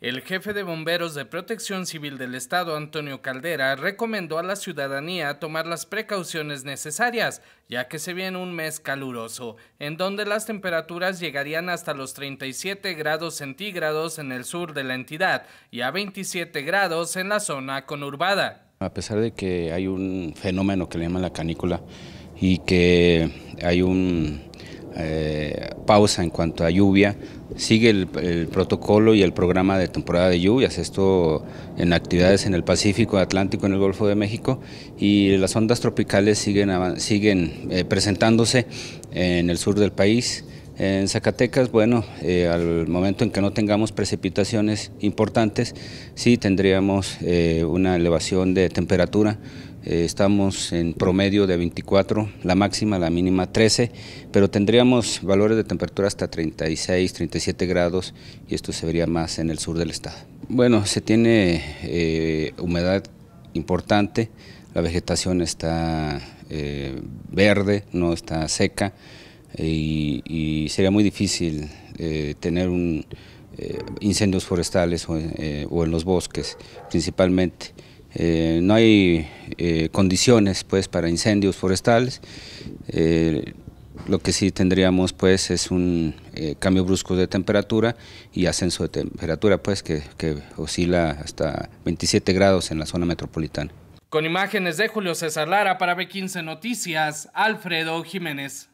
El jefe de bomberos de protección civil del estado, Antonio Caldera, recomendó a la ciudadanía tomar las precauciones necesarias, ya que se viene un mes caluroso, en donde las temperaturas llegarían hasta los 37 grados centígrados en el sur de la entidad y a 27 grados en la zona conurbada. A pesar de que hay un fenómeno que le llaman la canícula y que hay un eh, pausa en cuanto a lluvia. Sigue el, protocolo y el programa de temporada de lluvias, esto en actividades en el Pacífico, Atlántico, en el Golfo de México y las ondas tropicales siguen, siguen eh, presentándose en el sur del país. En Zacatecas, bueno, eh, al momento en que no tengamos precipitaciones importantes, sí tendríamos eh, una elevación de temperatura. Eh, estamos en promedio de 24, la máxima, la mínima 13, pero tendríamos valores de temperatura hasta 36, 37 grados y esto se vería más en el sur del estado. Bueno, se tiene humedad importante, la vegetación está verde, no está seca y, sería muy difícil eh, tener un, eh, incendios forestales eh, o, en los bosques principalmente. no hay condiciones pues, para incendios forestales, lo que sí tendríamos pues, es un cambio brusco de temperatura y ascenso de temperatura pues, que, que oscila hasta 27 grados en la zona metropolitana. Con imágenes de Julio César Lara para B15 Noticias, Alfredo Jiménez.